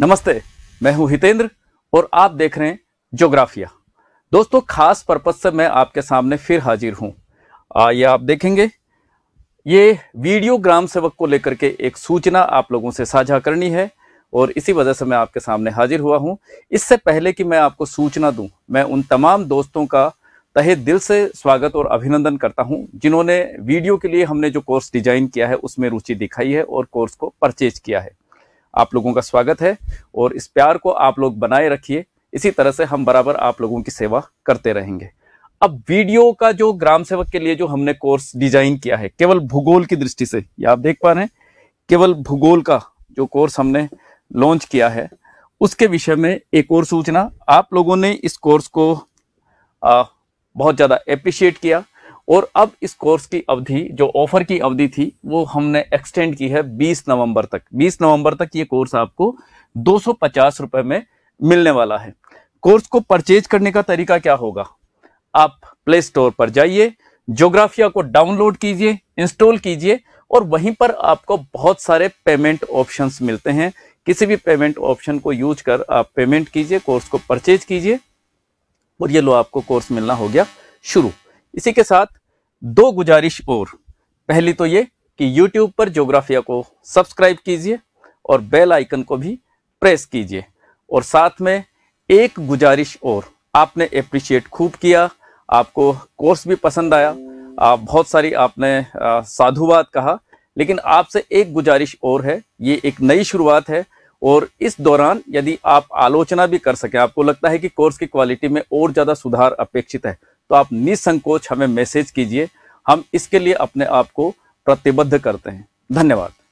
नमस्ते मैं हूं हितेंद्र और आप देख रहे हैं जोग्राफिया दोस्तों खास पर्पज से मैं आपके सामने फिर हाजिर हूं आइए आप देखेंगे ये वीडियो ग्राम सेवक को लेकर के एक सूचना आप लोगों से साझा करनी है और इसी वजह से मैं आपके सामने हाजिर हुआ हूं इससे पहले कि मैं आपको सूचना दूं मैं उन तमाम दोस्तों का तहे दिल से स्वागत और अभिनंदन करता हूं जिन्होंने वीडियो के लिए हमने जो कोर्स डिजाइन किया है उसमें रुचि दिखाई है और कोर्स को परचेज किया है आप लोगों का स्वागत है और इस प्यार को आप लोग बनाए रखिए इसी तरह से हम बराबर आप लोगों की सेवा करते रहेंगे अब वीडियो का जो ग्राम सेवक के लिए जो हमने कोर्स डिजाइन किया है केवल भूगोल की दृष्टि से ये आप देख पा रहे हैं केवल भूगोल का जो कोर्स हमने लॉन्च किया है उसके विषय में एक और सूचना आप लोगों ने इस कोर्स को आ, बहुत ज़्यादा एप्रिशिएट किया और अब इस कोर्स की अवधि जो ऑफर की अवधि थी वो हमने एक्सटेंड की है 20 नवंबर तक 20 नवंबर तक ये कोर्स आपको दो सौ में मिलने वाला है कोर्स को परचेज करने का तरीका क्या होगा आप प्ले स्टोर पर जाइए जोग्राफिया को डाउनलोड कीजिए इंस्टॉल कीजिए और वहीं पर आपको बहुत सारे पेमेंट ऑप्शंस मिलते हैं किसी भी पेमेंट ऑप्शन को यूज कर आप पेमेंट कीजिए कोर्स को परचेज कीजिए और ये लो आपको कोर्स मिलना हो गया शुरू इसी के साथ दो गुजारिश और पहली तो ये कि YouTube पर जोग्राफिया को सब्सक्राइब कीजिए और बेल आइकन को भी प्रेस कीजिए और साथ में एक गुजारिश और आपने अप्रिशिएट खूब किया आपको कोर्स भी पसंद आया आप बहुत सारी आपने साधुवाद कहा लेकिन आपसे एक गुजारिश और है ये एक नई शुरुआत है और इस दौरान यदि आप आलोचना भी कर सकें आपको लगता है कि कोर्स की क्वालिटी में और ज़्यादा सुधार अपेक्षित है तो आप निसंकोच हमें मैसेज कीजिए हम इसके लिए अपने आप को प्रतिबद्ध करते हैं धन्यवाद